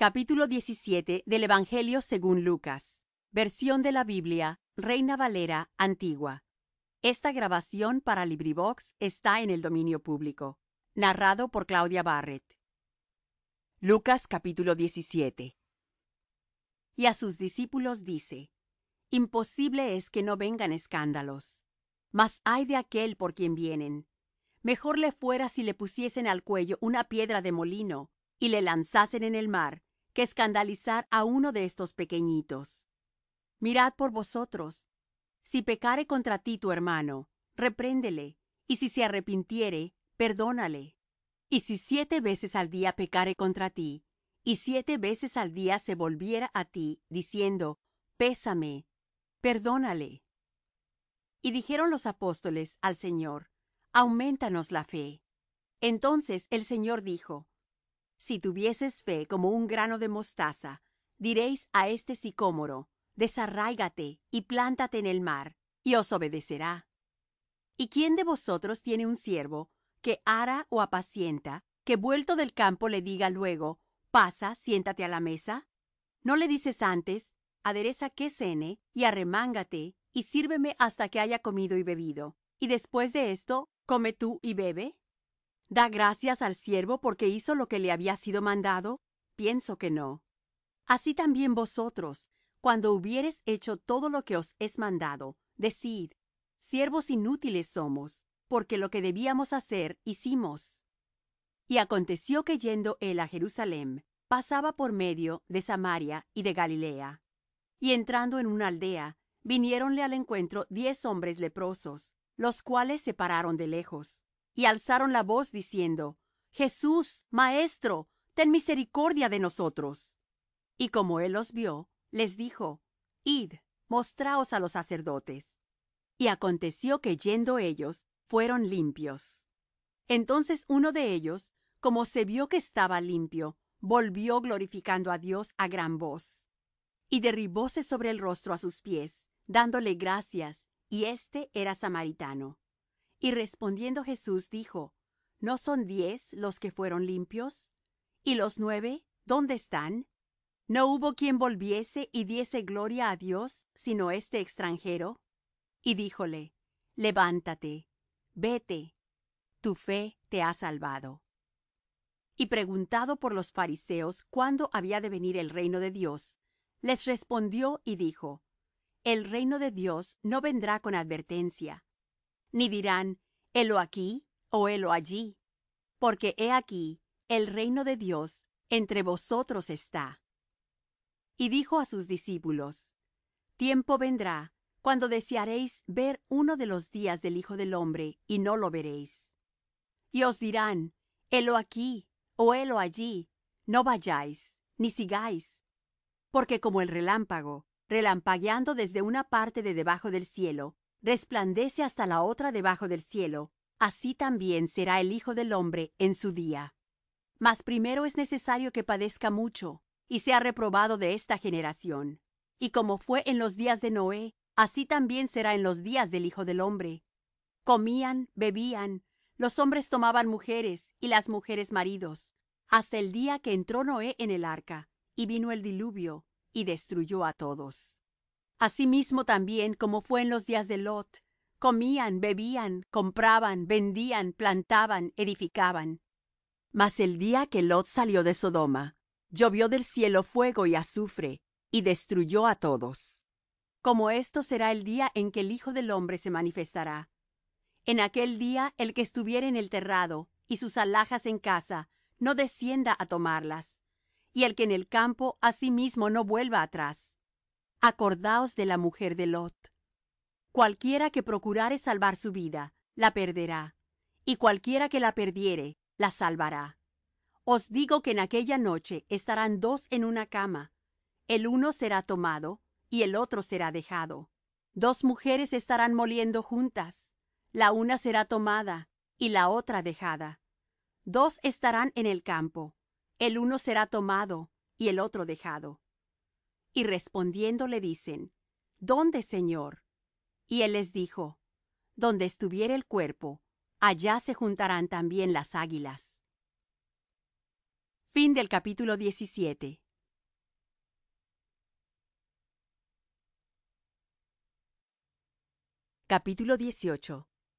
capítulo 17 del Evangelio según Lucas, versión de la Biblia, Reina Valera antigua. Esta grabación para LibriVox está en el dominio público. Narrado por Claudia Barrett. Lucas capítulo 17. Y a sus discípulos dice: Imposible es que no vengan escándalos, mas hay de aquel por quien vienen. Mejor le fuera si le pusiesen al cuello una piedra de molino y le lanzasen en el mar que escandalizar a uno de estos pequeñitos mirad por vosotros si pecare contra ti tu hermano repréndele y si se arrepintiere perdónale y si siete veces al día pecare contra ti y siete veces al día se volviera a ti diciendo pésame perdónale y dijeron los apóstoles al señor aumentanos la fe entonces el señor dijo si tuvieses fe como un grano de mostaza diréis á este sicómoro desarráigate y plántate en el mar y os obedecerá y quién de vosotros tiene un siervo que ara ó apacienta que vuelto del campo le diga luego pasa siéntate á la mesa no le dices antes adereza qué cene y arremángate y sírveme hasta que haya comido y bebido y después de esto come tú y bebe da gracias al siervo porque hizo lo que le había sido mandado pienso que no así también vosotros cuando hubiereis hecho todo lo que os es mandado decid siervos inútiles somos porque lo que debíamos hacer hicimos y aconteció que yendo él á jerusalem pasaba por medio de samaria y de galilea y entrando en una aldea viniéronle al encuentro diez hombres leprosos los cuales se pararon de lejos y alzaron la voz diciendo jesús maestro ten misericordia de nosotros y como él los vio les dijo id mostraos á los sacerdotes y aconteció que yendo ellos fueron limpios entonces uno de ellos como se vio que estaba limpio volvió glorificando á dios á gran voz y derribóse sobre el rostro á sus pies dándole gracias y éste era samaritano y respondiendo jesús dijo no son diez los que fueron limpios y los nueve dónde están no hubo quien volviese y diese gloria a dios sino este extranjero y díjole levántate vete tu fe te ha salvado y preguntado por los fariseos cuándo había de venir el reino de dios les respondió y dijo el reino de dios no vendrá con advertencia ni dirán helo aquí ó helo allí porque he aquí el reino de dios entre vosotros está y dijo á sus discípulos tiempo vendrá cuando desearéis ver uno de los días del hijo del hombre y no lo veréis y os dirán helo aquí ó helo allí no vayáis ni sigáis porque como el relámpago relampagueando desde una parte de debajo del cielo resplandece hasta la otra debajo del cielo así también será el hijo del hombre en su día mas primero es necesario que padezca mucho y sea reprobado de esta generación y como fué en los días de noé así también será en los días del hijo del hombre comían bebían los hombres tomaban mujeres y las mujeres maridos hasta el día que entró noé en el arca y vino el diluvio y destruyó á todos asimismo también como fué en los días de lot comían bebían compraban vendían plantaban edificaban mas el día que lot salió de sodoma llovió del cielo fuego y azufre y destruyó á todos como esto será el día en que el hijo del hombre se manifestará en aquel día el que estuviere en el terrado y sus alhajas en casa no descienda á tomarlas y el que en el campo asimismo no vuelva atrás acordaos de la mujer de lot cualquiera que procurare salvar su vida la perderá y cualquiera que la perdiere la salvará os digo que en aquella noche estarán dos en una cama el uno será tomado y el otro será dejado dos mujeres estarán moliendo juntas la una será tomada y la otra dejada dos estarán en el campo el uno será tomado y el otro dejado y respondiendo le dicen dónde señor y él les dijo donde estuviere el cuerpo allá se juntarán también las águilas Fin del capítulo Capítulo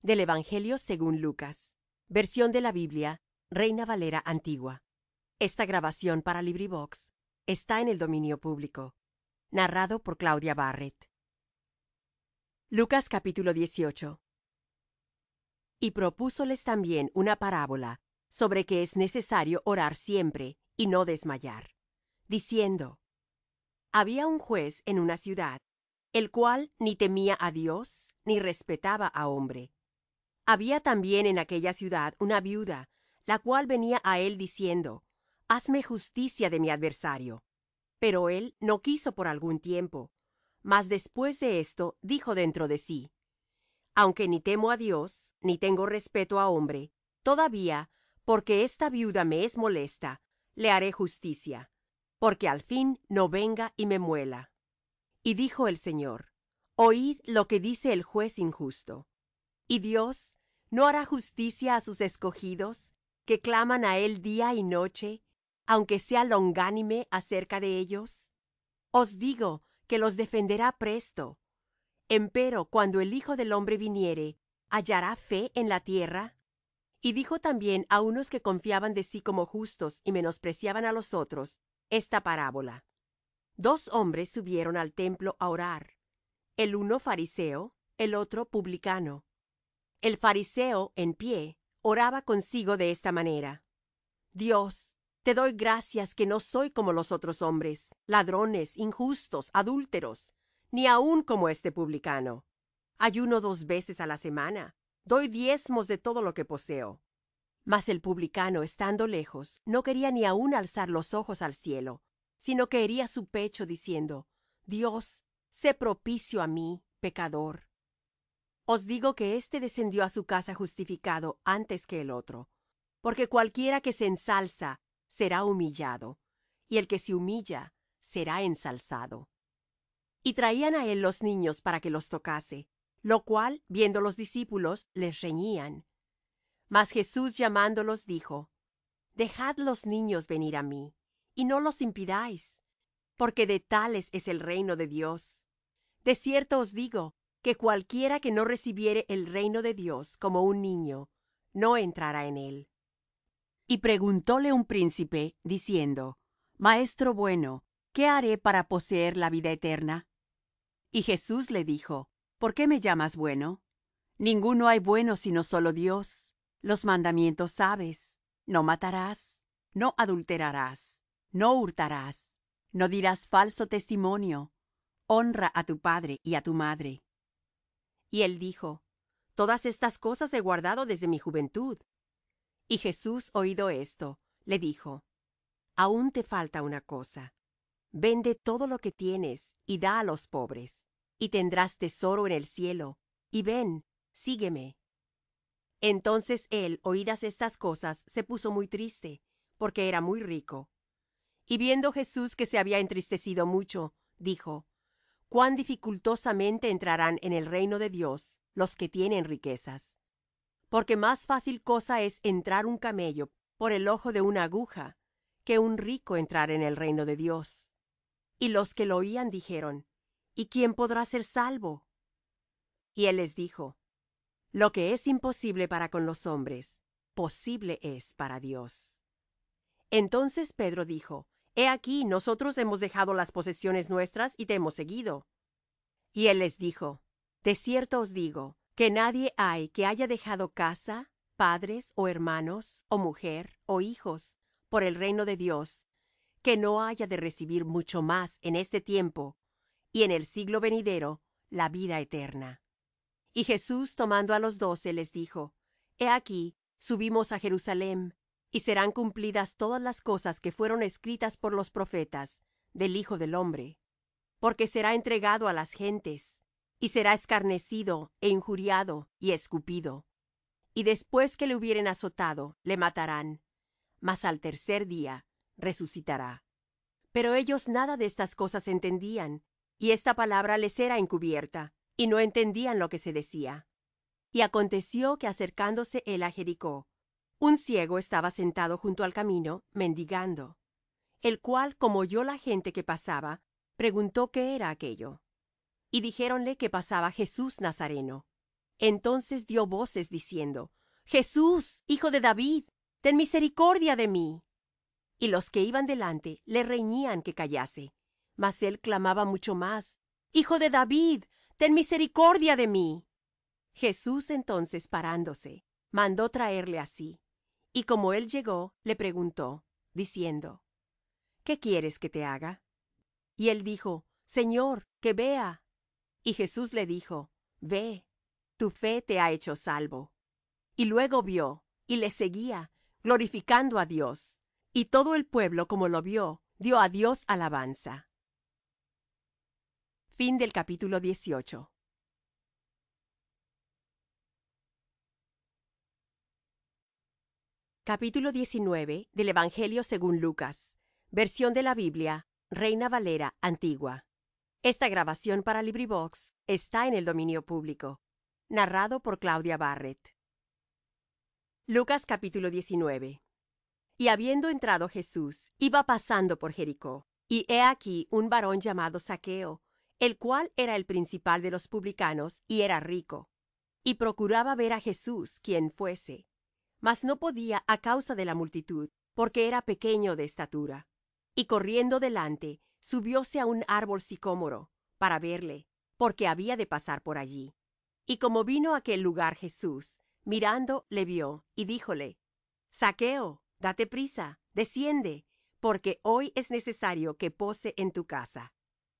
del Evangelio según Lucas, versión de la Biblia, Reina Valera antigua. Esta grabación para LibriVox está en el dominio público por claudia y propúsoles también una parábola sobre que es necesario orar siempre y no desmayar diciendo había un juez en una ciudad el cual ni temía a dios ni respetaba á hombre había también en aquella ciudad una viuda la cual venía á él diciendo hazme justicia de mi adversario pero él no quiso por algún tiempo mas después de esto dijo dentro de sí aunque ni temo á dios ni tengo respeto á hombre todavía porque esta viuda me es molesta le haré justicia porque al fin no venga y me muela y dijo el señor oíd lo que dice el juez injusto y dios no hará justicia á sus escogidos que claman á él día y noche aunque sea longánime acerca de ellos? Os digo que los defenderá presto. Empero, cuando el Hijo del Hombre viniere, ¿hallará fe en la tierra? Y dijo también a unos que confiaban de sí como justos y menospreciaban a los otros esta parábola. Dos hombres subieron al templo a orar, el uno fariseo, el otro publicano. El fariseo, en pie, oraba consigo de esta manera. Dios, te doy gracias que no soy como los otros hombres ladrones injustos adúlteros ni aun como este publicano ayuno dos veces a la semana doy diezmos de todo lo que poseo mas el publicano estando lejos no quería ni aun alzar los ojos al cielo sino que hería su pecho diciendo dios sé propicio á mí pecador os digo que éste descendió á su casa justificado antes que el otro porque cualquiera que se ensalza será humillado y el que se humilla será ensalzado y traían á él los niños para que los tocase lo cual viendo los discípulos les reñían mas jesús llamándolos dijo dejad los niños venir á mí y no los impidáis porque de tales es el reino de dios de cierto os digo que cualquiera que no recibiere el reino de dios como un niño no entrará en él y preguntóle un príncipe diciendo maestro bueno qué haré para poseer la vida eterna y jesús le dijo por qué me llamas bueno ninguno hay bueno sino solo dios los mandamientos sabes no matarás no adulterarás no hurtarás no dirás falso testimonio honra a tu padre y a tu madre y él dijo todas estas cosas he guardado desde mi juventud y jesús oído esto le dijo aún te falta una cosa vende todo lo que tienes y da á los pobres y tendrás tesoro en el cielo y ven sígueme entonces él oídas estas cosas se puso muy triste porque era muy rico y viendo jesús que se había entristecido mucho dijo cuán dificultosamente entrarán en el reino de dios los que tienen riquezas porque más fácil cosa es entrar un camello por el ojo de una aguja que un rico entrar en el reino de Dios. Y los que lo oían dijeron, ¿y quién podrá ser salvo? Y él les dijo, Lo que es imposible para con los hombres, posible es para Dios. Entonces Pedro dijo, He aquí, nosotros hemos dejado las posesiones nuestras y te hemos seguido. Y él les dijo, De cierto os digo, que nadie hay que haya dejado casa padres o hermanos o mujer o hijos por el reino de dios que no haya de recibir mucho más en este tiempo y en el siglo venidero la vida eterna y jesús tomando á los doce les dijo he aquí subimos á jerusalem y serán cumplidas todas las cosas que fueron escritas por los profetas del hijo del hombre porque será entregado á las gentes y será escarnecido é e injuriado y escupido y después que le hubieren azotado le matarán mas al tercer día resucitará pero ellos nada de estas cosas entendían y esta palabra les era encubierta y no entendían lo que se decía y aconteció que acercándose él á jericó un ciego estaba sentado junto al camino mendigando el cual como oyó la gente que pasaba preguntó qué era aquello y dijéronle que pasaba jesús nazareno entonces dió voces diciendo jesús hijo de david ten misericordia de mí y los que iban delante le reñían que callase mas él clamaba mucho más hijo de david ten misericordia de mí jesús entonces parándose mandó traerle así sí y como él llegó le preguntó diciendo qué quieres que te haga y él dijo señor que vea y jesús le dijo ve tu fe te ha hecho salvo y luego vio y le seguía glorificando a dios y todo el pueblo como lo vio, dio a dios alabanza 18. Capítulo 19 del Evangelio según Lucas, versión de la Biblia, Reina Valera antigua esta grabación para librivox está en el dominio público narrado por claudia y habiendo entrado jesús iba pasando por jericó y he aquí un varón llamado saqueo el cual era el principal de los publicanos y era rico y procuraba ver á jesús quien fuese mas no podía á causa de la multitud porque era pequeño de estatura y corriendo delante subióse á un árbol sicómoro para verle porque había de pasar por allí y como vino á aquel lugar jesús mirando le vió y díjole saqueo date prisa desciende porque hoy es necesario que pose en tu casa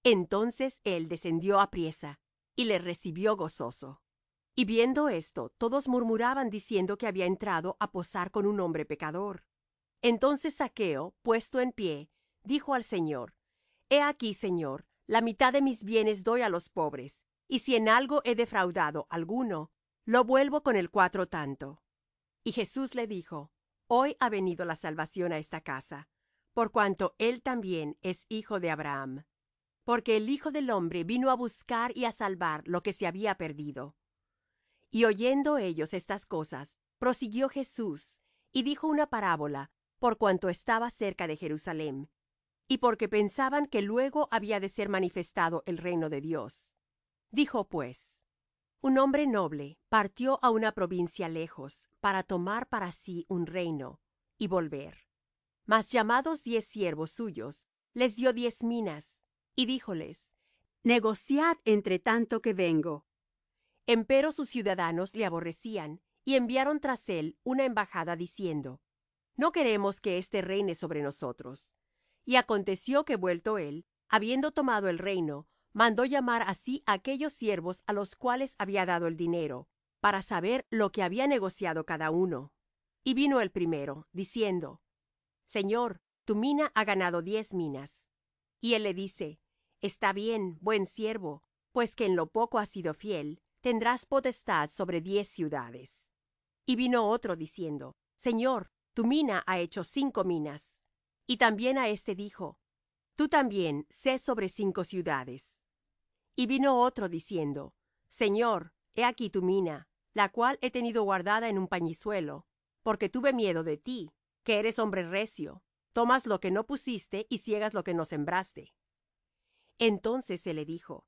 entonces él descendió priesa y le recibió gozoso y viendo esto todos murmuraban diciendo que había entrado á posar con un hombre pecador entonces saqueo puesto en pie dijo al señor He aquí, Señor, la mitad de mis bienes doy á los pobres, y si en algo he defraudado alguno, lo vuelvo con el cuatro tanto. Y Jesús le dijo, Hoy ha venido la salvación á esta casa, por cuanto él también es hijo de Abraham. Porque el Hijo del Hombre vino a buscar y a salvar lo que se había perdido. Y oyendo ellos estas cosas, prosiguió Jesús, y dijo una parábola, por cuanto estaba cerca de jerusalem y porque pensaban que luego había de ser manifestado el reino de Dios. Dijo pues, un hombre noble partió a una provincia lejos para tomar para sí un reino y volver. Mas llamados diez siervos suyos, les dio diez minas, y díjoles, Negociad entre tanto que vengo. Empero sus ciudadanos le aborrecían, y enviaron tras él una embajada diciendo, No queremos que éste reine sobre nosotros, y aconteció que vuelto él, habiendo tomado el reino, mandó llamar así a aquellos siervos a los cuales había dado el dinero, para saber lo que había negociado cada uno. Y vino el primero, diciendo, Señor, tu mina ha ganado diez minas. Y él le dice, Está bien, buen siervo, pues que en lo poco has sido fiel, tendrás potestad sobre diez ciudades. Y vino otro diciendo, Señor, tu mina ha hecho cinco minas y también a éste dijo tú también sé sobre cinco ciudades y vino otro diciendo señor he aquí tu mina la cual he tenido guardada en un pañizuelo porque tuve miedo de ti que eres hombre recio tomas lo que no pusiste y ciegas lo que no sembraste entonces se le dijo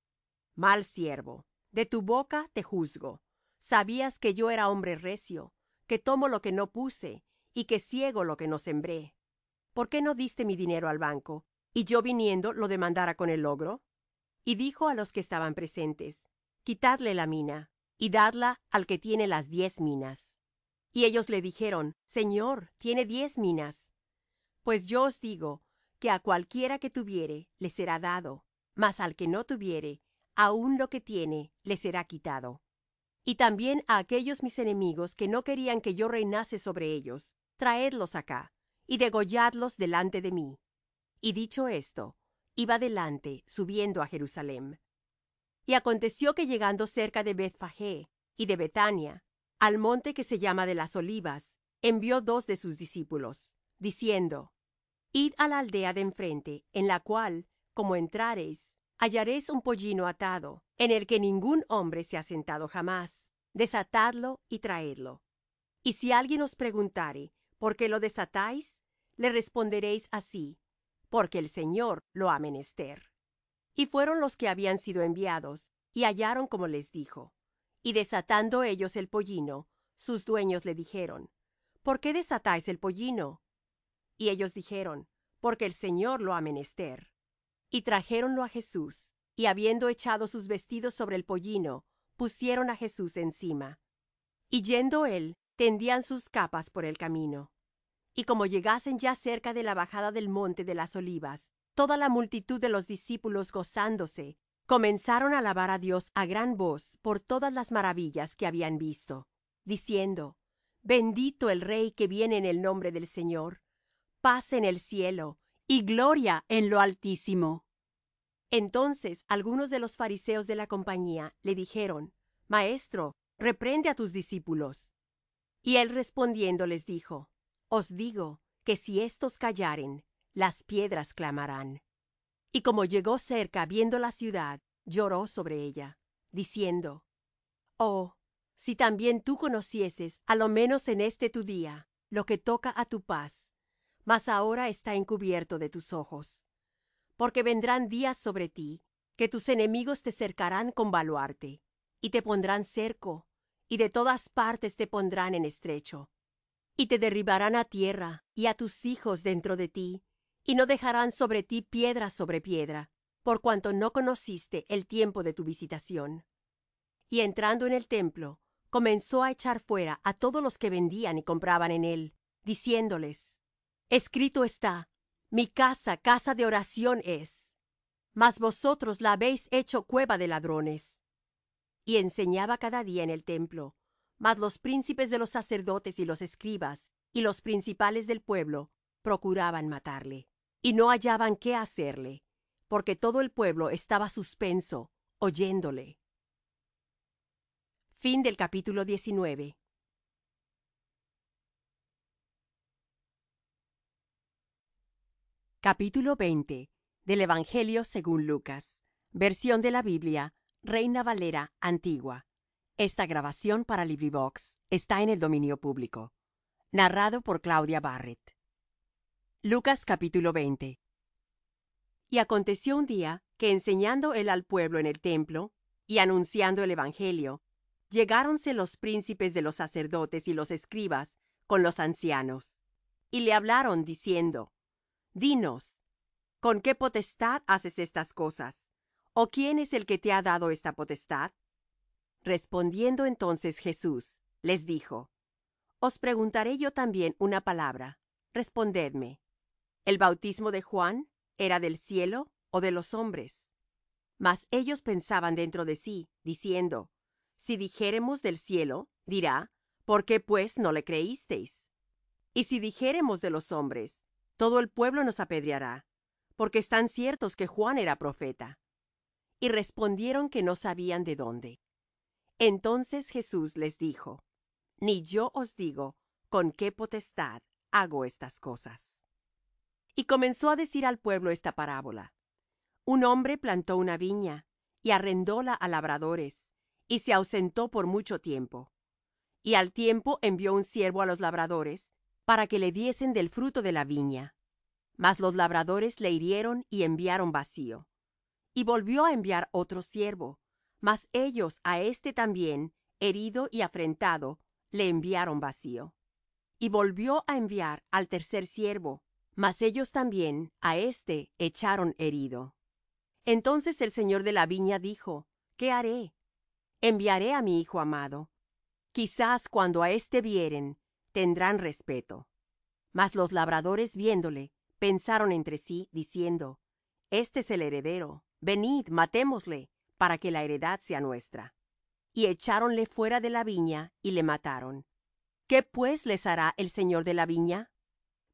mal siervo de tu boca te juzgo sabías que yo era hombre recio que tomo lo que no puse y que ciego lo que no sembré por qué no diste mi dinero al banco y yo viniendo lo demandara con el logro y dijo á los que estaban presentes quitadle la mina y dadla al que tiene las diez minas y ellos le dijeron señor tiene diez minas pues yo os digo que á cualquiera que tuviere le será dado mas al que no tuviere aun lo que tiene le será quitado y también á aquellos mis enemigos que no querían que yo reinase sobre ellos traedlos acá y degolladlos delante de mí y dicho esto iba delante subiendo á jerusalem y aconteció que llegando cerca de bethfagé y de bethania al monte que se llama de las olivas envió dos de sus discípulos diciendo id á la aldea de enfrente en la cual como entrareis hallaréis un pollino atado en el que ningún hombre se ha sentado jamás desatadlo y traedlo y si alguien os preguntare porque lo desatáis le responderéis así porque el señor lo ha menester y fueron los que habían sido enviados y hallaron como les dijo y desatando ellos el pollino sus dueños le dijeron por qué desatáis el pollino y ellos dijeron porque el señor lo ha menester y trajéronlo a jesús y habiendo echado sus vestidos sobre el pollino pusieron a jesús encima y yendo él tendían sus capas por el camino y como llegasen ya cerca de la bajada del monte de las olivas toda la multitud de los discípulos gozándose comenzaron a alabar a dios á gran voz por todas las maravillas que habían visto diciendo bendito el rey que viene en el nombre del señor paz en el cielo y gloria en lo altísimo entonces algunos de los fariseos de la compañía le dijeron maestro reprende a tus discípulos y él respondiendo les dijo os digo que si éstos callaren las piedras clamarán y como llegó cerca viendo la ciudad lloró sobre ella diciendo oh si también tú conocieses a lo menos en este tu día lo que toca a tu paz mas ahora está encubierto de tus ojos porque vendrán días sobre ti que tus enemigos te cercarán con baluarte y te pondrán cerco y de todas partes te pondrán en estrecho y te derribarán á tierra y á tus hijos dentro de ti y no dejarán sobre ti piedra sobre piedra por cuanto no conociste el tiempo de tu visitación y entrando en el templo comenzó a echar fuera á todos los que vendían y compraban en él diciéndoles escrito está mi casa casa de oración es mas vosotros la habéis hecho cueva de ladrones y enseñaba cada día en el templo mas los príncipes de los sacerdotes y los escribas y los principales del pueblo procuraban matarle y no hallaban qué hacerle porque todo el pueblo estaba suspenso oyéndole fin del capítulo del evangelio según lucas versión de la biblia Reina Valera antigua. Esta grabación para LibriVox está en el dominio público. Narrado por Claudia Barrett. Lucas capítulo 20. Y aconteció un día que enseñando él al pueblo en el templo y anunciando el evangelio, llegáronse los príncipes de los sacerdotes y los escribas con los ancianos, y le hablaron diciendo, Dinos, ¿con qué potestad haces estas cosas? ¿O quién es el que te ha dado esta potestad? Respondiendo entonces Jesús, les dijo, Os preguntaré yo también una palabra, respondedme. ¿El bautismo de Juan era del cielo o de los hombres? Mas ellos pensaban dentro de sí, diciendo, Si dijéremos del cielo, dirá, ¿por qué pues no le creísteis? Y si dijéremos de los hombres, todo el pueblo nos apedreará, porque están ciertos que Juan era profeta y respondieron que no sabían de dónde entonces jesús les dijo ni yo os digo con qué potestad hago estas cosas y comenzó a decir al pueblo esta parábola un hombre plantó una viña y arrendóla a labradores y se ausentó por mucho tiempo y al tiempo envió un siervo a los labradores para que le diesen del fruto de la viña mas los labradores le hirieron y enviaron vacío y volvió á enviar otro siervo mas ellos á éste también herido y afrentado le enviaron vacío y volvió á enviar al tercer siervo mas ellos también á éste echaron herido entonces el señor de la viña dijo qué haré enviaré á mi hijo amado quizás cuando á éste vieren tendrán respeto mas los labradores viéndole pensaron entre sí diciendo este es el heredero venid matémosle para que la heredad sea nuestra y echáronle fuera de la viña y le mataron qué pues les hará el señor de la viña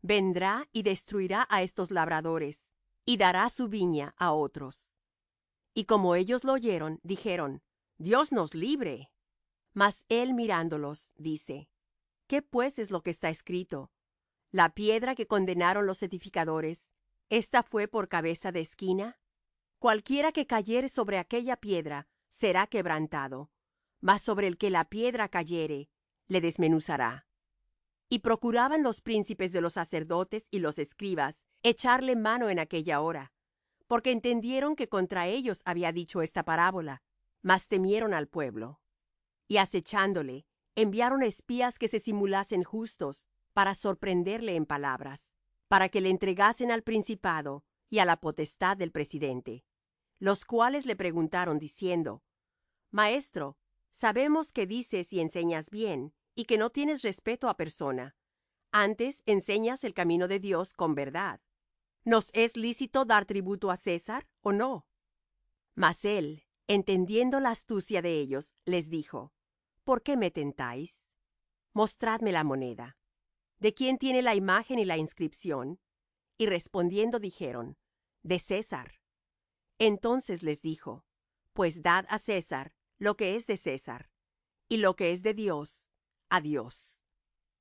vendrá y destruirá á estos labradores y dará su viña á otros y como ellos lo oyeron dijeron dios nos libre mas él mirándolos dice qué pues es lo que está escrito la piedra que condenaron los edificadores esta fué por cabeza de esquina cualquiera que cayere sobre aquella piedra será quebrantado mas sobre el que la piedra cayere le desmenuzará y procuraban los príncipes de los sacerdotes y los escribas echarle mano en aquella hora porque entendieron que contra ellos había dicho esta parábola mas temieron al pueblo y acechándole enviaron espías que se simulasen justos para sorprenderle en palabras para que le entregasen al principado y a la potestad del presidente los cuales le preguntaron diciendo maestro sabemos que dices y enseñas bien y que no tienes respeto a persona antes enseñas el camino de dios con verdad nos es lícito dar tributo a césar o no mas él entendiendo la astucia de ellos les dijo por qué me tentáis mostradme la moneda de quién tiene la imagen y la inscripción y respondiendo dijeron de césar entonces les dijo, Pues dad á César lo que es de César, y lo que es de Dios, a Dios.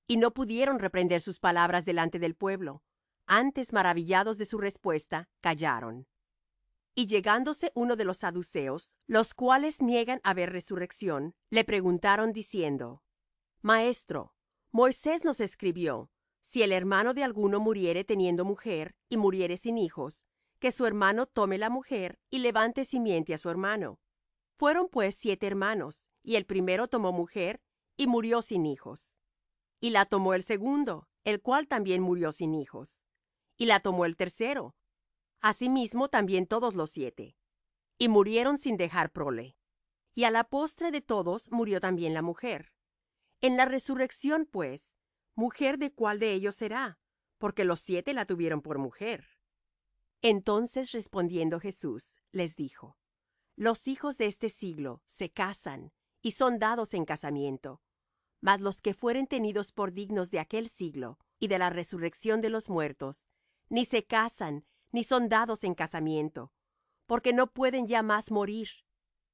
Y no pudieron reprender sus palabras delante del pueblo, antes maravillados de su respuesta, callaron. Y llegándose uno de los saduceos, los cuales niegan haber resurrección, le preguntaron diciendo, Maestro, Moisés nos escribió, si el hermano de alguno muriere teniendo mujer y muriere sin hijos, que su hermano tome la mujer y levante simiente á su hermano. Fueron pues siete hermanos, y el primero tomó mujer, y murió sin hijos. Y la tomó el segundo, el cual también murió sin hijos. Y la tomó el tercero. Asimismo también todos los siete. Y murieron sin dejar prole. Y a la postre de todos murió también la mujer. En la resurrección, pues, mujer de cuál de ellos será, porque los siete la tuvieron por mujer entonces respondiendo jesús les dijo los hijos de este siglo se casan y son dados en casamiento mas los que fueren tenidos por dignos de aquel siglo y de la resurrección de los muertos ni se casan ni son dados en casamiento porque no pueden ya más morir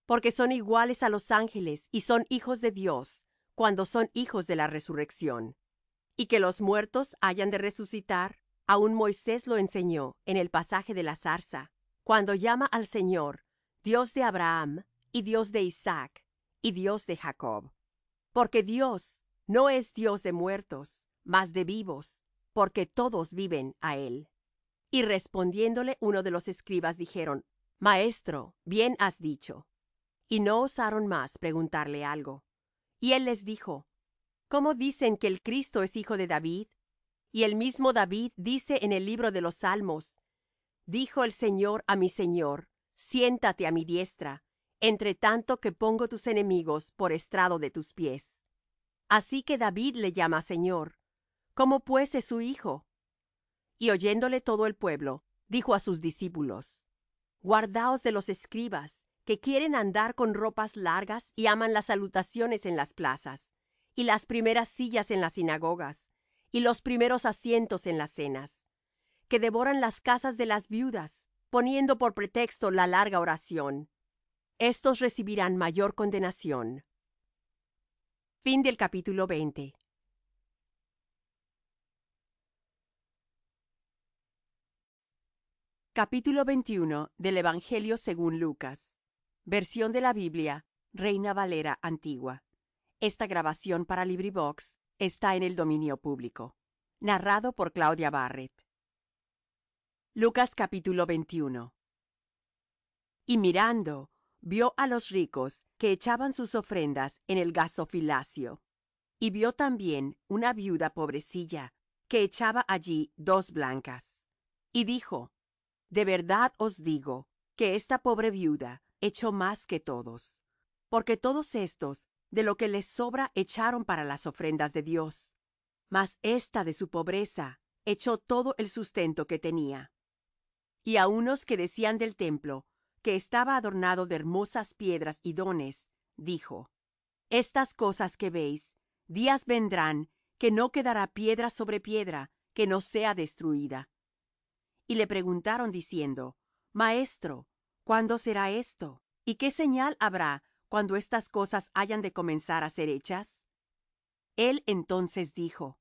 porque son iguales a los ángeles y son hijos de dios cuando son hijos de la resurrección y que los muertos hayan de resucitar aun moisés lo enseñó en el pasaje de la zarza cuando llama al señor dios de abraham y dios de isaac y dios de jacob porque dios no es dios de muertos mas de vivos porque todos viven a él y respondiéndole uno de los escribas dijeron maestro bien has dicho y no osaron más preguntarle algo y él les dijo cómo dicen que el cristo es hijo de david y el mismo david dice en el libro de los salmos dijo el señor á mi señor siéntate á mi diestra entre tanto que pongo tus enemigos por estrado de tus pies así que david le llama señor cómo pues es su hijo y oyéndole todo el pueblo dijo á sus discípulos guardaos de los escribas que quieren andar con ropas largas y aman las salutaciones en las plazas y las primeras sillas en las sinagogas y los primeros asientos en las cenas que devoran las casas de las viudas poniendo por pretexto la larga oración estos recibirán mayor condenación fin 20. Capítulo 21 del Evangelio según Lucas. Versión de la Biblia, Reina Valera antigua. Esta grabación para LibriVox está en el dominio público Narrado por Claudia Lucas capítulo y mirando vio a los ricos que echaban sus ofrendas en el gasofilacio, y vio también una viuda pobrecilla que echaba allí dos blancas y dijo de verdad os digo que esta pobre viuda echó más que todos porque todos estos de lo que les sobra echaron para las ofrendas de dios mas esta de su pobreza echó todo el sustento que tenía y á unos que decían del templo que estaba adornado de hermosas piedras y dones dijo estas cosas que veis días vendrán que no quedará piedra sobre piedra que no sea destruida y le preguntaron diciendo maestro cuándo será esto y qué señal habrá cuando estas cosas hayan de comenzar a ser hechas? Él entonces dijo,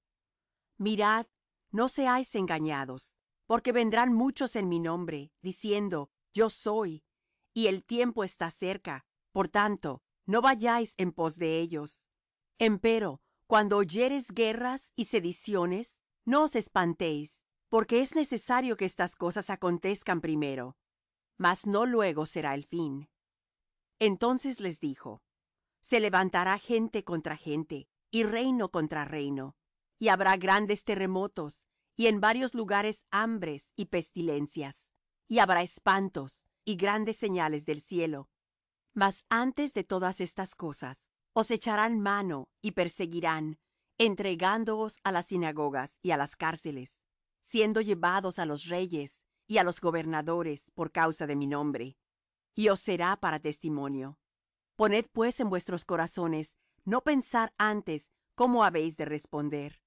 Mirad, no seáis engañados, porque vendrán muchos en mi nombre, diciendo, Yo soy, y el tiempo está cerca, por tanto, no vayáis en pos de ellos. Empero, cuando oyeres guerras y sediciones, no os espantéis, porque es necesario que estas cosas acontezcan primero, mas no luego será el fin entonces les dijo se levantará gente contra gente y reino contra reino y habrá grandes terremotos y en varios lugares hambres y pestilencias y habrá espantos y grandes señales del cielo mas antes de todas estas cosas os echarán mano y perseguirán entregándoos á las sinagogas y á las cárceles siendo llevados á los reyes y á los gobernadores por causa de mi nombre y os será para testimonio poned pues en vuestros corazones no pensar antes cómo habéis de responder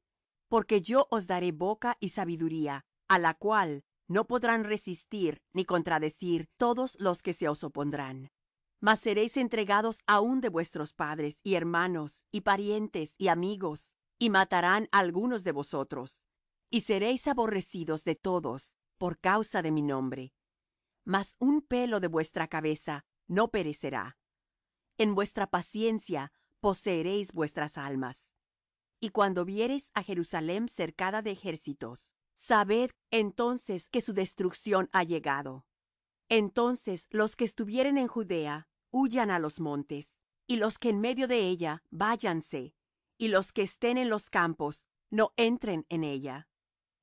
porque yo os daré boca y sabiduría á la cual no podrán resistir ni contradecir todos los que se os opondrán mas seréis entregados aun de vuestros padres y hermanos y parientes y amigos y matarán á algunos de vosotros y seréis aborrecidos de todos por causa de mi nombre mas un pelo de vuestra cabeza no perecerá en vuestra paciencia poseeréis vuestras almas y cuando viereis á jerusalem cercada de ejércitos sabed entonces que su destrucción ha llegado entonces los que estuvieren en judea huyan á los montes y los que en medio de ella váyanse y los que estén en los campos no entren en ella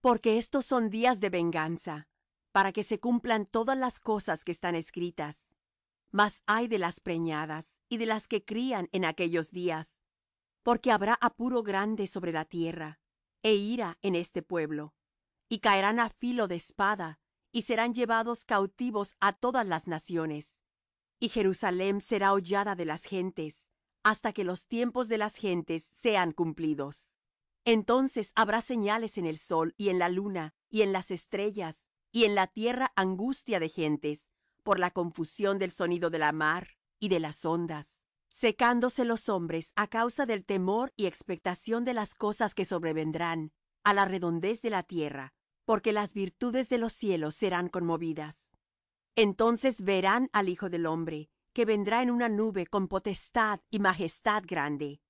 porque estos son días de venganza para que se cumplan todas las cosas que están escritas mas hay de las preñadas y de las que crían en aquellos días porque habrá apuro grande sobre la tierra e ira en este pueblo y caerán a filo de espada y serán llevados cautivos a todas las naciones y jerusalem será hollada de las gentes hasta que los tiempos de las gentes sean cumplidos entonces habrá señales en el sol y en la luna y en las estrellas y en la tierra angustia de gentes por la confusión del sonido de la mar y de las ondas secándose los hombres a causa del temor y expectación de las cosas que sobrevendrán a la redondez de la tierra porque las virtudes de los cielos serán conmovidas entonces verán al hijo del hombre que vendrá en una nube con potestad y majestad grande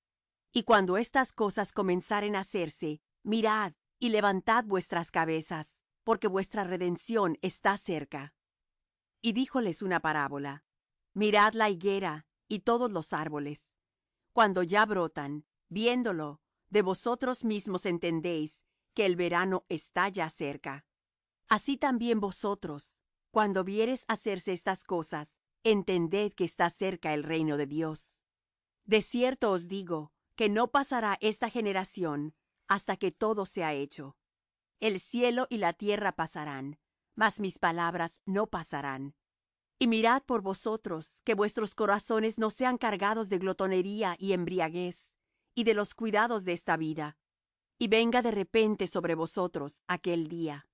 y cuando estas cosas comenzaren a hacerse mirad y levantad vuestras cabezas porque vuestra redención está cerca y díjoles una parábola mirad la higuera y todos los árboles cuando ya brotan viéndolo de vosotros mismos entendéis que el verano está ya cerca así también vosotros cuando viereis hacerse estas cosas entended que está cerca el reino de dios de cierto os digo que no pasará esta generación hasta que todo sea hecho el cielo y la tierra pasarán mas mis palabras no pasarán y mirad por vosotros que vuestros corazones no sean cargados de glotonería y embriaguez y de los cuidados de esta vida y venga de repente sobre vosotros aquel día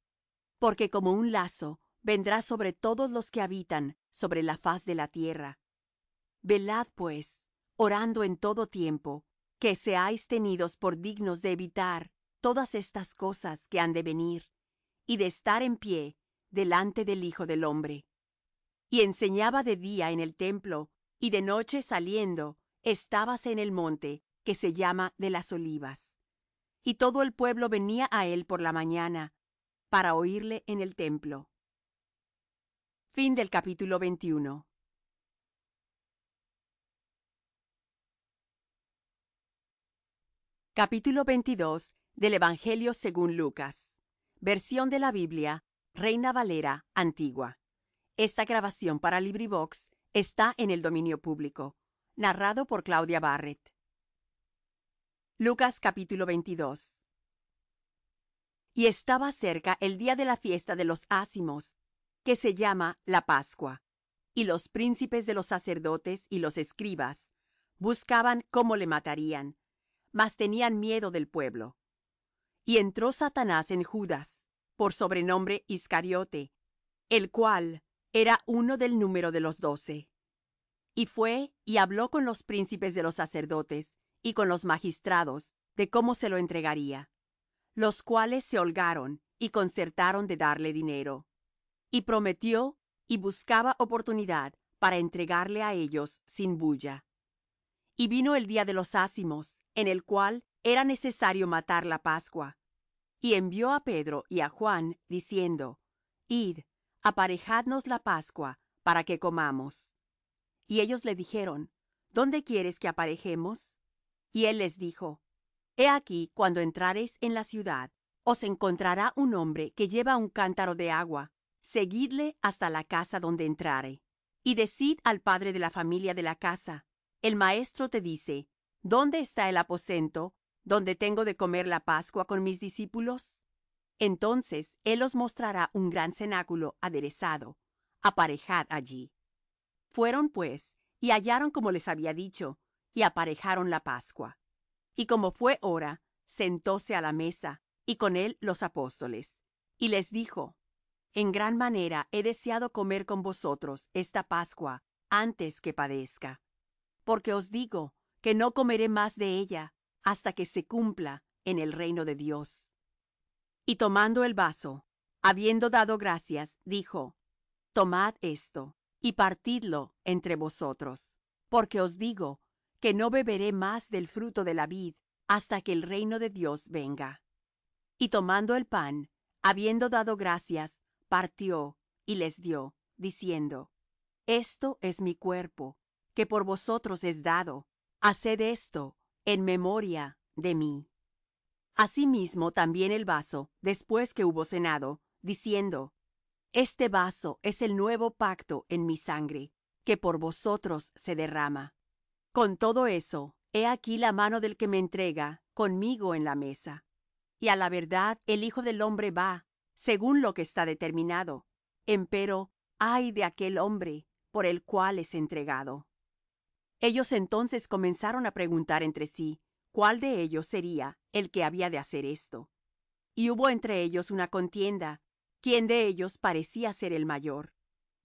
porque como un lazo vendrá sobre todos los que habitan sobre la faz de la tierra velad pues orando en todo tiempo que seáis tenidos por dignos de evitar todas estas cosas que han de venir y de estar en pie delante del hijo del hombre y enseñaba de día en el templo y de noche saliendo estábase en el monte que se llama de las olivas y todo el pueblo venía á él por la mañana para oírle en el templo fin del capítulo del Evangelio según Lucas, versión de la Biblia, Reina Valera antigua. Esta grabación para LibriVox está en el dominio público. Narrado por Claudia Barrett. Lucas capítulo 22. Y estaba cerca el día de la fiesta de los ácimos, que se llama la Pascua, y los príncipes de los sacerdotes y los escribas buscaban cómo le matarían, mas tenían miedo del pueblo y entró satanás en judas por sobrenombre iscariote el cual era uno del número de los doce y fué y habló con los príncipes de los sacerdotes y con los magistrados de cómo se lo entregaría los cuales se holgaron y concertaron de darle dinero y prometió y buscaba oportunidad para entregarle á ellos sin bulla y vino el día de los ácimos, en el cual era necesario matar la pascua y envió á pedro y á juan diciendo id aparejadnos la pascua para que comamos y ellos le dijeron dónde quieres que aparejemos y él les dijo he aquí cuando entrareis en la ciudad os encontrará un hombre que lleva un cántaro de agua seguidle hasta la casa donde entrare y decid al padre de la familia de la casa el maestro te dice dónde está el aposento donde tengo de comer la pascua con mis discípulos? Entonces él os mostrará un gran cenáculo aderezado, aparejad allí. Fueron pues, y hallaron como les había dicho, y aparejaron la pascua. Y como fue hora, sentóse a la mesa, y con él los apóstoles, y les dijo, En gran manera he deseado comer con vosotros esta pascua antes que padezca, porque os digo que no comeré más de ella hasta que se cumpla en el reino de dios y tomando el vaso habiendo dado gracias dijo tomad esto y partidlo entre vosotros porque os digo que no beberé más del fruto de la vid hasta que el reino de dios venga y tomando el pan habiendo dado gracias partió y les dio diciendo esto es mi cuerpo que por vosotros es dado haced esto en memoria de mí asimismo también el vaso después que hubo cenado diciendo este vaso es el nuevo pacto en mi sangre que por vosotros se derrama con todo eso he aquí la mano del que me entrega conmigo en la mesa y a la verdad el hijo del hombre va según lo que está determinado empero ay de aquel hombre por el cual es entregado ellos entonces comenzaron á preguntar entre sí cuál de ellos sería el que había de hacer esto y hubo entre ellos una contienda quién de ellos parecía ser el mayor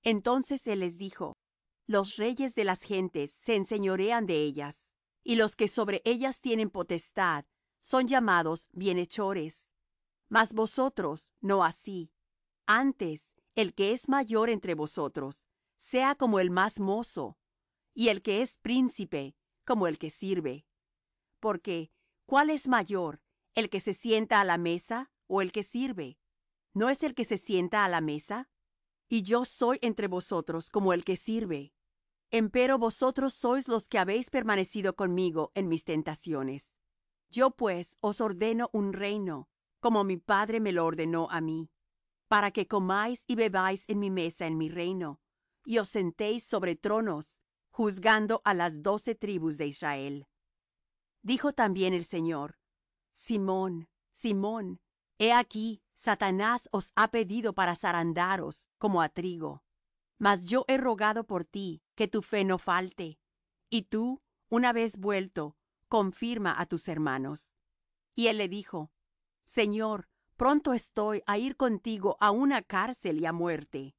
entonces él les dijo los reyes de las gentes se enseñorean de ellas y los que sobre ellas tienen potestad son llamados bienhechores mas vosotros no así antes el que es mayor entre vosotros sea como el más mozo y el que es príncipe como el que sirve porque cuál es mayor el que se sienta á la mesa ó el que sirve no es el que se sienta á la mesa y yo soy entre vosotros como el que sirve empero vosotros sois los que habéis permanecido conmigo en mis tentaciones yo pues os ordeno un reino como mi padre me lo ordenó á mí para que comáis y bebáis en mi mesa en mi reino y os sentéis sobre tronos juzgando á las doce tribus de israel dijo también el señor simón simón he aquí satanás os ha pedido para zarandaros como á trigo mas yo he rogado por ti que tu fe no falte y tú una vez vuelto confirma á tus hermanos y él le dijo señor pronto estoy á ir contigo á una cárcel y á muerte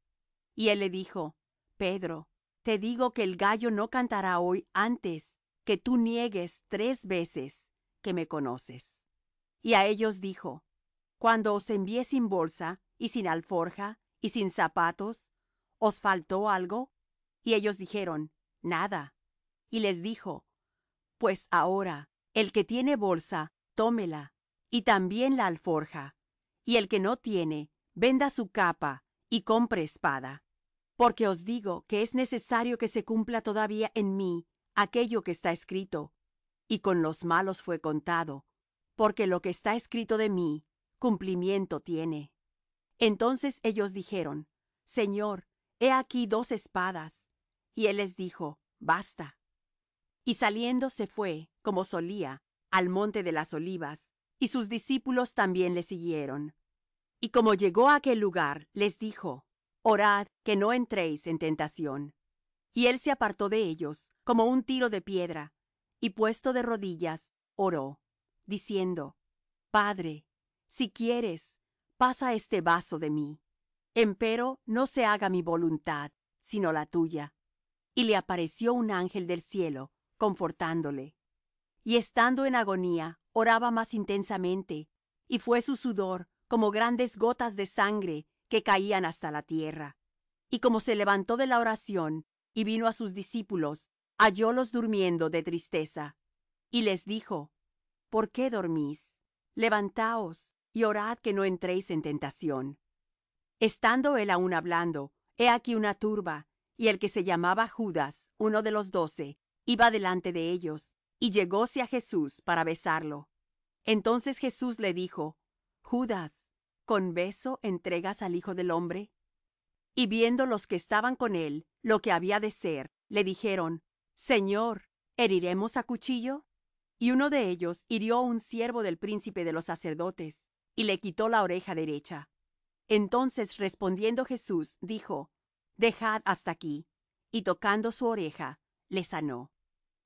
y él le dijo pedro te digo que el gallo no cantará hoy antes que tú niegues tres veces que me conoces. Y a ellos dijo, Cuando os envié sin bolsa, y sin alforja, y sin zapatos, ¿os faltó algo? Y ellos dijeron, Nada. Y les dijo, Pues ahora, el que tiene bolsa, tómela, y también la alforja, y el que no tiene, venda su capa, y compre espada porque os digo que es necesario que se cumpla todavía en mí aquello que está escrito y con los malos fué contado porque lo que está escrito de mí cumplimiento tiene entonces ellos dijeron señor he aquí dos espadas y él les dijo basta y saliendo se fué como solía al monte de las olivas y sus discípulos también le siguieron y como llegó a aquel lugar les dijo orad que no entréis en tentación y él se apartó de ellos como un tiro de piedra y puesto de rodillas oró diciendo padre si quieres pasa este vaso de mí empero no se haga mi voluntad sino la tuya y le apareció un ángel del cielo confortándole y estando en agonía oraba más intensamente y fué su sudor como grandes gotas de sangre que caían hasta la tierra y como se levantó de la oración y vino á sus discípulos hallólos durmiendo de tristeza y les dijo por qué dormís levantaos y orad que no entréis en tentación estando él aún hablando he aquí una turba y el que se llamaba judas uno de los doce iba delante de ellos y llegóse á jesús para besarlo entonces jesús le dijo judas con beso entregas al Hijo del hombre? Y viendo los que estaban con él lo que había de ser, le dijeron, Señor, ¿heriremos a cuchillo? Y uno de ellos hirió un siervo del príncipe de los sacerdotes, y le quitó la oreja derecha. Entonces respondiendo Jesús, dijo, Dejad hasta aquí. Y tocando su oreja, le sanó.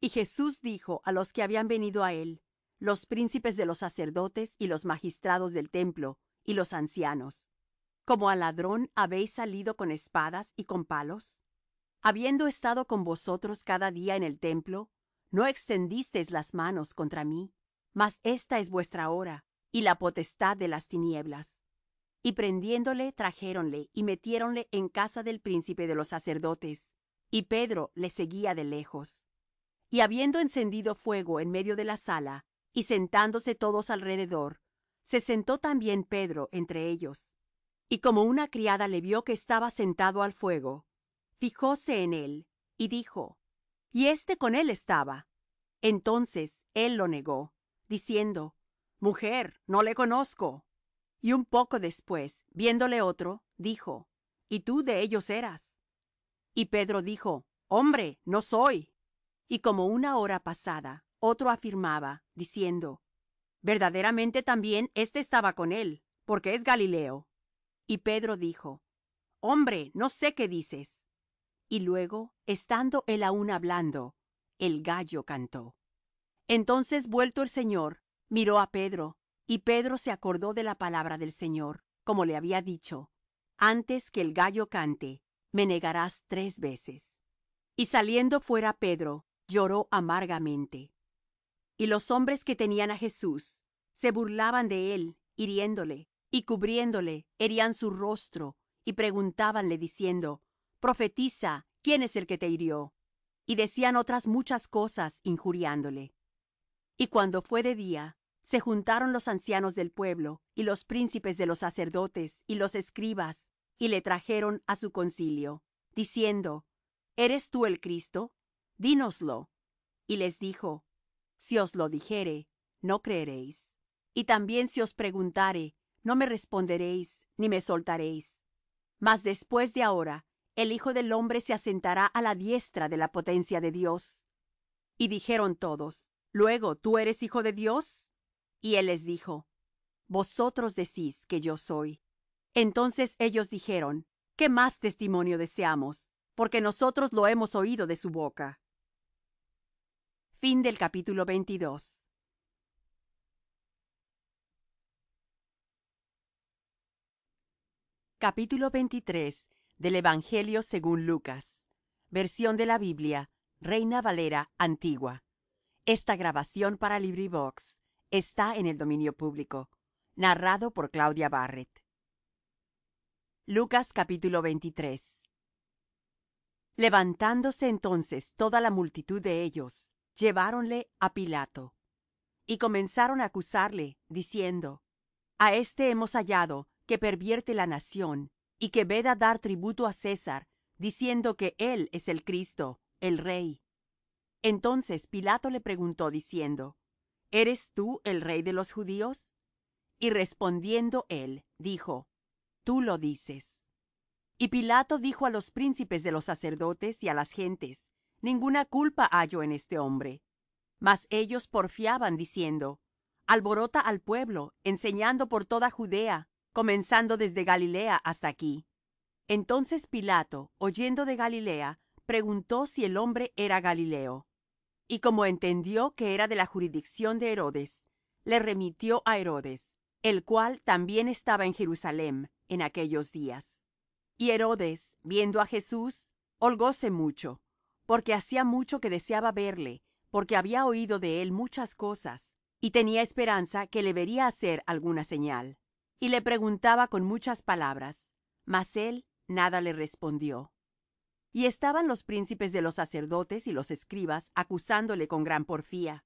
Y Jesús dijo a los que habían venido a él, los príncipes de los sacerdotes y los magistrados del templo, y los ancianos como al ladrón habéis salido con espadas y con palos habiendo estado con vosotros cada día en el templo no extendisteis las manos contra mí mas esta es vuestra hora y la potestad de las tinieblas y prendiéndole trajéronle y metiéronle en casa del príncipe de los sacerdotes y pedro le seguía de lejos y habiendo encendido fuego en medio de la sala y sentándose todos alrededor se sentó también pedro entre ellos y como una criada le vio que estaba sentado al fuego fijóse en él y dijo y éste con él estaba entonces él lo negó diciendo mujer no le conozco y un poco después viéndole otro dijo y tú de ellos eras y pedro dijo hombre no soy y como una hora pasada otro afirmaba diciendo verdaderamente también éste estaba con él porque es galileo y pedro dijo hombre no sé qué dices y luego estando él aún hablando el gallo cantó entonces vuelto el señor miró á pedro y pedro se acordó de la palabra del señor como le había dicho antes que el gallo cante me negarás tres veces y saliendo fuera pedro lloró amargamente y los hombres que tenían á jesús se burlaban de él hiriéndole y cubriéndole herían su rostro y preguntábanle diciendo profetiza quién es el que te hirió y decían otras muchas cosas injuriándole y cuando fué de día se juntaron los ancianos del pueblo y los príncipes de los sacerdotes y los escribas y le trajeron á su concilio diciendo eres tú el cristo dínoslo y les dijo si os lo dijere no creeréis y también si os preguntare no me responderéis ni me soltaréis mas después de ahora el hijo del hombre se asentará á la diestra de la potencia de dios y dijeron todos luego tú eres hijo de dios y él les dijo vosotros decís que yo soy entonces ellos dijeron qué más testimonio deseamos porque nosotros lo hemos oído de su boca Fin del capítulo 22. Capítulo 23 del Evangelio según Lucas. Versión de la Biblia, Reina Valera Antigua. Esta grabación para LibriVox está en el dominio público. Narrado por Claudia Barrett. Lucas capítulo 23. Levantándose entonces toda la multitud de ellos, lleváronle á pilato y comenzaron a acusarle diciendo a éste hemos hallado que pervierte la nación y que veda dar tributo á césar diciendo que él es el cristo el rey entonces pilato le preguntó diciendo eres tú el rey de los judíos y respondiendo él dijo tú lo dices y pilato dijo á los príncipes de los sacerdotes y á las gentes ninguna culpa hallo en este hombre mas ellos porfiaban diciendo alborota al pueblo enseñando por toda judea comenzando desde galilea hasta aquí entonces pilato oyendo de galilea preguntó si el hombre era galileo y como entendió que era de la jurisdicción de herodes le remitió á herodes el cual también estaba en jerusalem en aquellos días y herodes viendo á jesús holgóse mucho porque hacía mucho que deseaba verle porque había oído de él muchas cosas y tenía esperanza que le vería hacer alguna señal y le preguntaba con muchas palabras mas él nada le respondió y estaban los príncipes de los sacerdotes y los escribas acusándole con gran porfía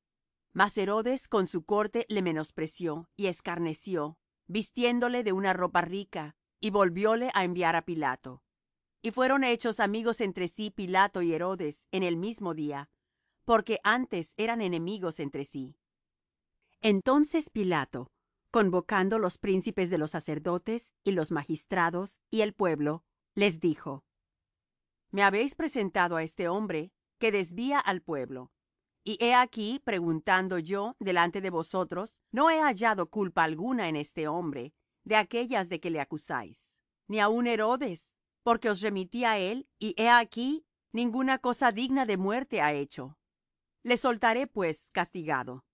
mas herodes con su corte le menospreció y escarneció vistiéndole de una ropa rica y volvióle á enviar á pilato y fueron hechos amigos entre sí pilato y herodes en el mismo día porque antes eran enemigos entre sí entonces pilato convocando los príncipes de los sacerdotes y los magistrados y el pueblo les dijo me habéis presentado á este hombre que desvía al pueblo y he aquí preguntando yo delante de vosotros no he hallado culpa alguna en este hombre de aquellas de que le acusáis ni aun herodes porque os remití á él y he aquí ninguna cosa digna de muerte ha hecho le soltaré pues castigado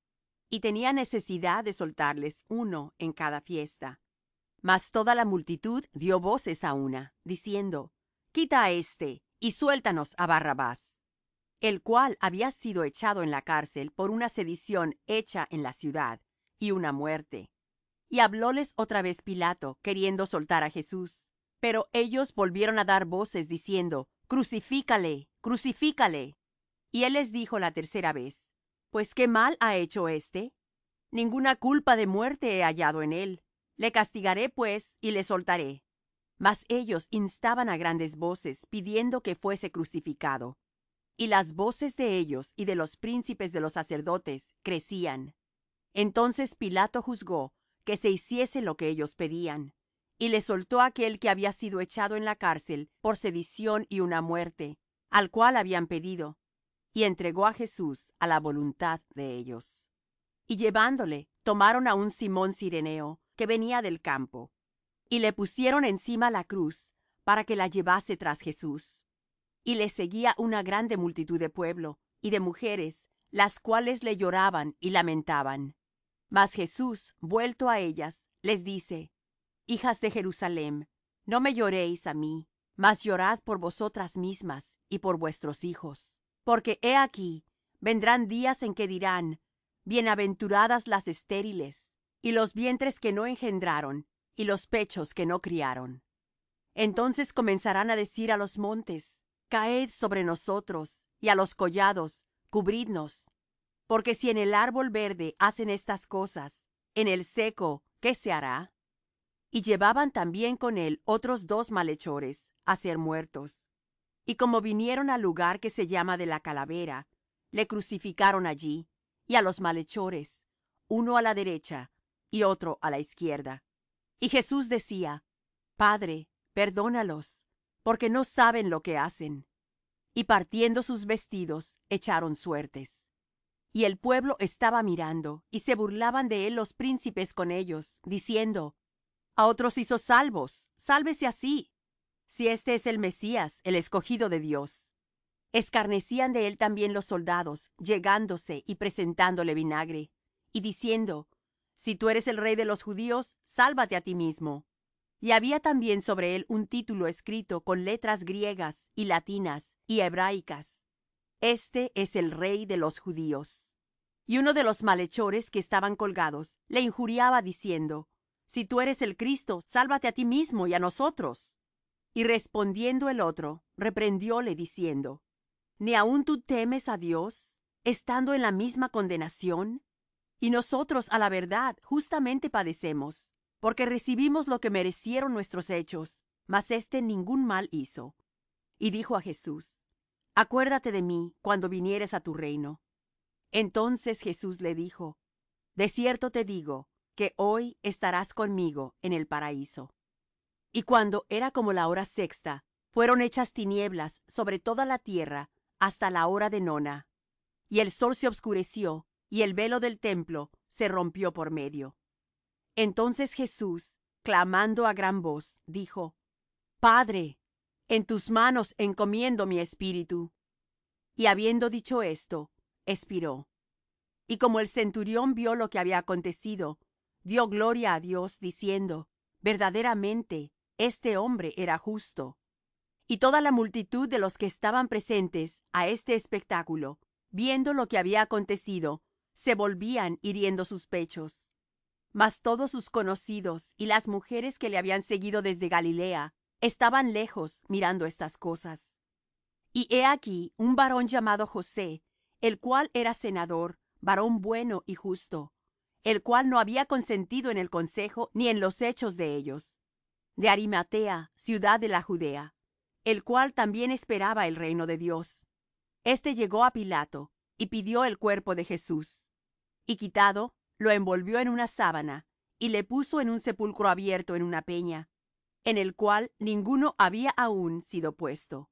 y tenía necesidad de soltarles uno en cada fiesta mas toda la multitud dió voces á una diciendo quita a éste y suéltanos á barrabás el cual había sido echado en la cárcel por una sedición hecha en la ciudad y una muerte y hablóles otra vez pilato queriendo soltar á jesús pero ellos volvieron á dar voces diciendo crucifícale crucifícale y él les dijo la tercera vez pues qué mal ha hecho éste ninguna culpa de muerte he hallado en él le castigaré pues y le soltaré mas ellos instaban á grandes voces pidiendo que fuese crucificado y las voces de ellos y de los príncipes de los sacerdotes crecían entonces pilato juzgó que se hiciese lo que ellos pedían y le soltó aquel que había sido echado en la cárcel por sedición y una muerte al cual habían pedido y entregó á jesús á la voluntad de ellos y llevándole tomaron á un simón cireneo que venía del campo y le pusieron encima la cruz para que la llevase tras jesús y le seguía una grande multitud de pueblo y de mujeres las cuales le lloraban y lamentaban mas jesús vuelto á ellas les dice hijas de jerusalem no me lloréis á mí mas llorad por vosotras mismas y por vuestros hijos porque he aquí vendrán días en que dirán bienaventuradas las estériles y los vientres que no engendraron y los pechos que no criaron entonces comenzarán á decir á los montes caed sobre nosotros y á los collados cubridnos porque si en el árbol verde hacen estas cosas en el seco qué se hará y llevaban también con él otros dos malhechores á ser muertos y como vinieron al lugar que se llama de la calavera le crucificaron allí y á los malhechores uno á la derecha y otro á la izquierda y jesús decía padre perdónalos porque no saben lo que hacen y partiendo sus vestidos echaron suertes y el pueblo estaba mirando y se burlaban de él los príncipes con ellos diciendo a otros hizo salvos sálvese así si este es el mesías el escogido de dios escarnecían de él también los soldados llegándose y presentándole vinagre y diciendo si tú eres el rey de los judíos sálvate á ti mismo y había también sobre él un título escrito con letras griegas y latinas y hebraicas este es el rey de los judíos y uno de los malhechores que estaban colgados le injuriaba diciendo si tú eres el Cristo, sálvate á ti mismo y á nosotros. Y respondiendo el otro, reprendióle diciendo, ¿Ni aun tú temes á Dios, estando en la misma condenación? Y nosotros, á la verdad, justamente padecemos, porque recibimos lo que merecieron nuestros hechos, mas éste ningún mal hizo. Y dijo a Jesús, Acuérdate de mí cuando vinieres a tu reino. Entonces Jesús le dijo, De cierto te digo, que hoy estarás conmigo en el paraíso y cuando era como la hora sexta fueron hechas tinieblas sobre toda la tierra hasta la hora de nona y el sol se obscureció y el velo del templo se rompió por medio entonces jesús clamando á gran voz dijo padre en tus manos encomiendo mi espíritu y habiendo dicho esto expiró y como el centurión vio lo que había acontecido dio gloria á dios diciendo verdaderamente este hombre era justo y toda la multitud de los que estaban presentes á este espectáculo viendo lo que había acontecido se volvían hiriendo sus pechos mas todos sus conocidos y las mujeres que le habían seguido desde galilea estaban lejos mirando estas cosas y he aquí un varón llamado josé el cual era senador varón bueno y justo el cual no había consentido en el consejo ni en los hechos de ellos de arimatea ciudad de la judea el cual también esperaba el reino de dios este llegó á pilato y pidió el cuerpo de jesús y quitado lo envolvió en una sábana y le puso en un sepulcro abierto en una peña en el cual ninguno había aún sido puesto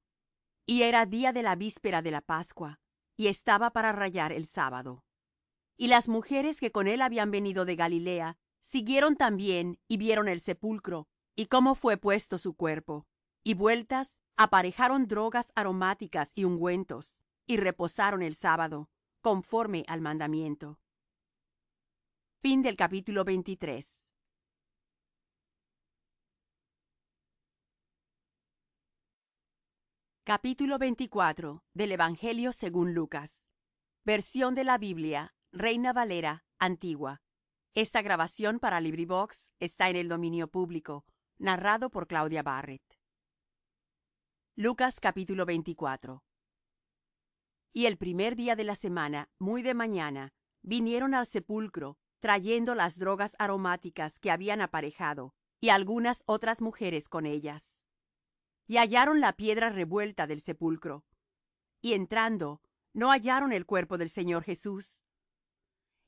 y era día de la víspera de la pascua y estaba para rayar el sábado y las mujeres que con él habían venido de galilea siguieron también y vieron el sepulcro y cómo fué puesto su cuerpo y vueltas aparejaron drogas aromáticas y ungüentos y reposaron el sábado conforme al mandamiento y Capítulo 24 del Evangelio según Lucas. Versión de la Biblia Reina Valera antigua. Esta grabación para LibriVox está en el dominio público. Narrado por Claudia Barrett. Lucas capítulo Y el primer día de la semana, muy de mañana, vinieron al sepulcro, trayendo las drogas aromáticas que habían aparejado, y algunas otras mujeres con ellas. Y hallaron la piedra revuelta del sepulcro. Y entrando, no hallaron el cuerpo del Señor Jesús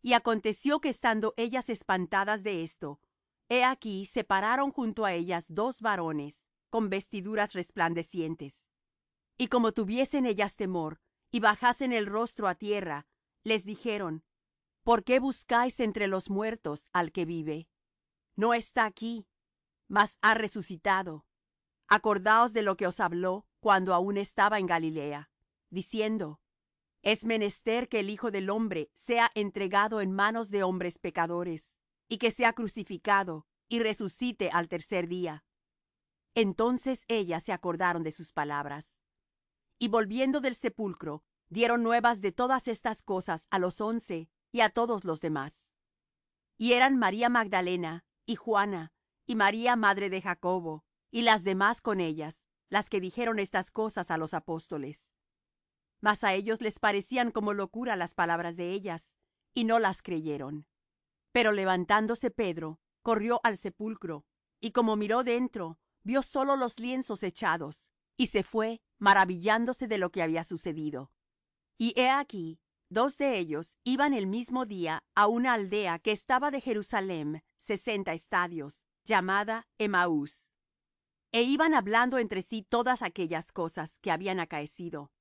y aconteció que estando ellas espantadas de esto he aquí se pararon junto á ellas dos varones con vestiduras resplandecientes y como tuviesen ellas temor y bajasen el rostro á tierra les dijeron por qué buscáis entre los muertos al que vive no está aquí mas ha resucitado acordaos de lo que os habló cuando aún estaba en galilea diciendo es menester que el hijo del hombre sea entregado en manos de hombres pecadores y que sea crucificado y resucite al tercer día entonces ellas se acordaron de sus palabras y volviendo del sepulcro dieron nuevas de todas estas cosas á los once y á todos los demás y eran maría magdalena y juana y maría madre de jacobo y las demás con ellas las que dijeron estas cosas á los apóstoles mas á ellos les parecían como locura las palabras de ellas y no las creyeron pero levantándose pedro corrió al sepulcro y como miró dentro vió sólo los lienzos echados y se fué maravillándose de lo que había sucedido y he aquí dos de ellos iban el mismo día á una aldea que estaba de jerusalem sesenta estadios llamada Emaús. e iban hablando entre sí todas aquellas cosas que habían acaecido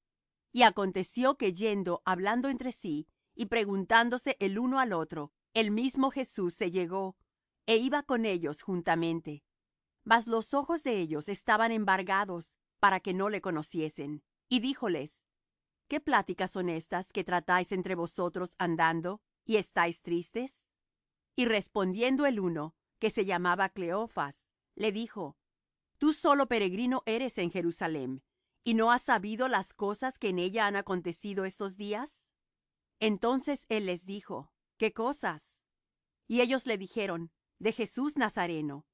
y aconteció que yendo hablando entre sí y preguntándose el uno al otro el mismo jesús se llegó e iba con ellos juntamente mas los ojos de ellos estaban embargados para que no le conociesen y díjoles qué pláticas son estas que tratáis entre vosotros andando y estáis tristes y respondiendo el uno que se llamaba cleofas le dijo tú solo peregrino eres en jerusalem y no has sabido las cosas que en ella han acontecido estos días entonces él les dijo qué cosas y ellos le dijeron de jesús nazareno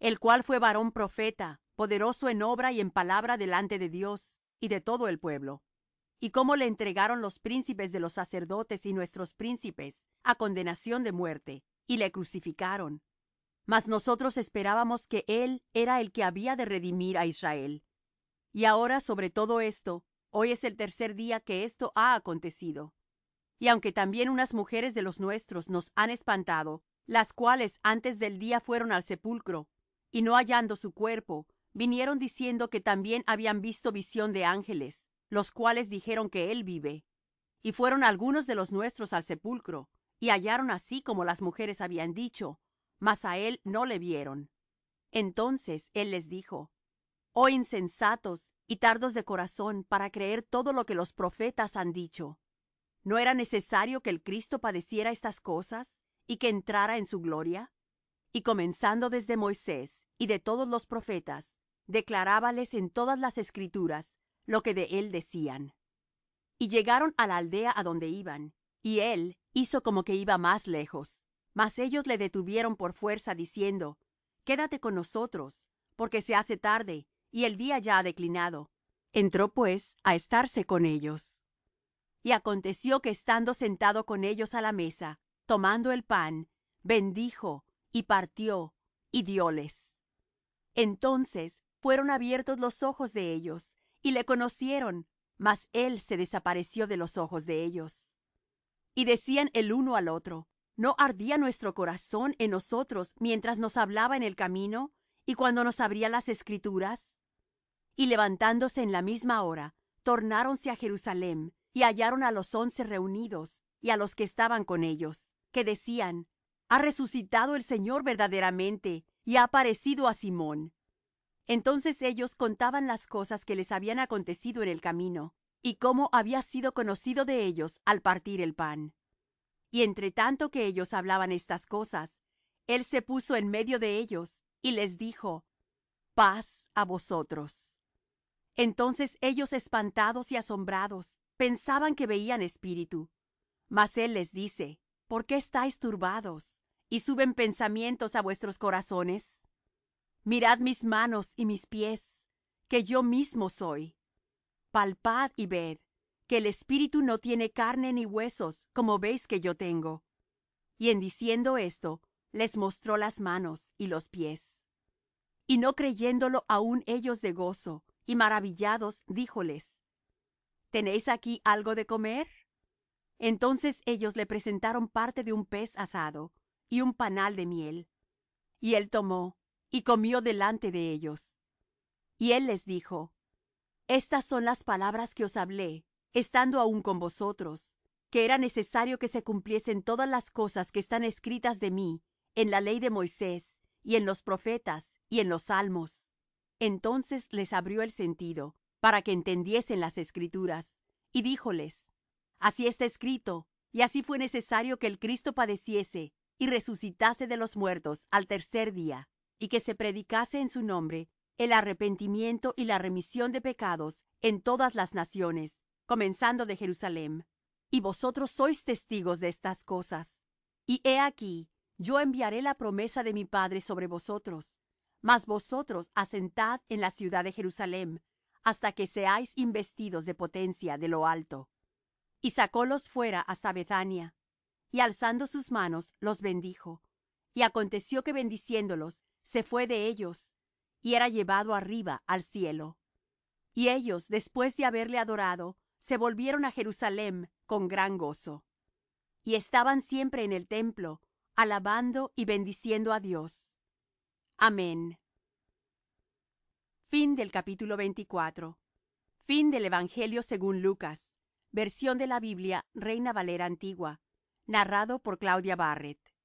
el cual fue varón profeta poderoso en obra y en palabra delante de dios y de todo el pueblo y cómo le entregaron los príncipes de los sacerdotes y nuestros príncipes a condenación de muerte y le crucificaron mas nosotros esperábamos que él era el que había de redimir a israel y ahora sobre todo esto, hoy es el tercer día que esto ha acontecido. Y aunque también unas mujeres de los nuestros nos han espantado, las cuales antes del día fueron al sepulcro, y no hallando su cuerpo, vinieron diciendo que también habían visto visión de ángeles, los cuales dijeron que él vive. Y fueron algunos de los nuestros al sepulcro, y hallaron así como las mujeres habían dicho, mas a él no le vieron. Entonces él les dijo, oh insensatos y tardos de corazón para creer todo lo que los profetas han dicho no era necesario que el cristo padeciera estas cosas y que entrara en su gloria y comenzando desde moisés y de todos los profetas declarábales en todas las escrituras lo que de él decían y llegaron a la aldea a donde iban y él hizo como que iba más lejos mas ellos le detuvieron por fuerza diciendo quédate con nosotros porque se hace tarde y el día ya ha declinado entró pues a estarse con ellos y aconteció que estando sentado con ellos a la mesa tomando el pan bendijo y partió y dióles entonces fueron abiertos los ojos de ellos y le conocieron mas él se desapareció de los ojos de ellos y decían el uno al otro ¿No ardía nuestro corazón en nosotros mientras nos hablaba en el camino y cuando nos abría las escrituras? y levantándose en la misma hora tornáronse á jerusalem y hallaron á los once reunidos y á los que estaban con ellos que decían ha resucitado el señor verdaderamente y ha aparecido á simón entonces ellos contaban las cosas que les habían acontecido en el camino y cómo había sido conocido de ellos al partir el pan y entre tanto que ellos hablaban estas cosas él se puso en medio de ellos y les dijo paz a vosotros entonces ellos espantados y asombrados pensaban que veían espíritu mas él les dice por qué estáis turbados y suben pensamientos á vuestros corazones mirad mis manos y mis pies que yo mismo soy palpad y ved que el espíritu no tiene carne ni huesos como veis que yo tengo y en diciendo esto les mostró las manos y los pies y no creyéndolo aún ellos de gozo y maravillados díjoles tenéis aquí algo de comer entonces ellos le presentaron parte de un pez asado y un panal de miel y él tomó y comió delante de ellos y él les dijo estas son las palabras que os hablé estando aún con vosotros que era necesario que se cumpliesen todas las cosas que están escritas de mí en la ley de moisés y en los profetas y en los salmos entonces les abrió el sentido para que entendiesen las escrituras y díjoles así está escrito y así fué necesario que el cristo padeciese y resucitase de los muertos al tercer día y que se predicase en su nombre el arrepentimiento y la remisión de pecados en todas las naciones comenzando de jerusalem y vosotros sois testigos de estas cosas y he aquí yo enviaré la promesa de mi padre sobre vosotros mas vosotros asentad en la ciudad de jerusalem hasta que seáis investidos de potencia de lo alto y sacólos fuera hasta bethania y alzando sus manos los bendijo y aconteció que bendiciéndolos se fué de ellos y era llevado arriba al cielo y ellos después de haberle adorado se volvieron á jerusalem con gran gozo y estaban siempre en el templo alabando y bendiciendo á dios Amén. Fin del capítulo 24. Fin del Evangelio según Lucas. Versión de la Biblia Reina Valera Antigua. Narrado por Claudia Barrett.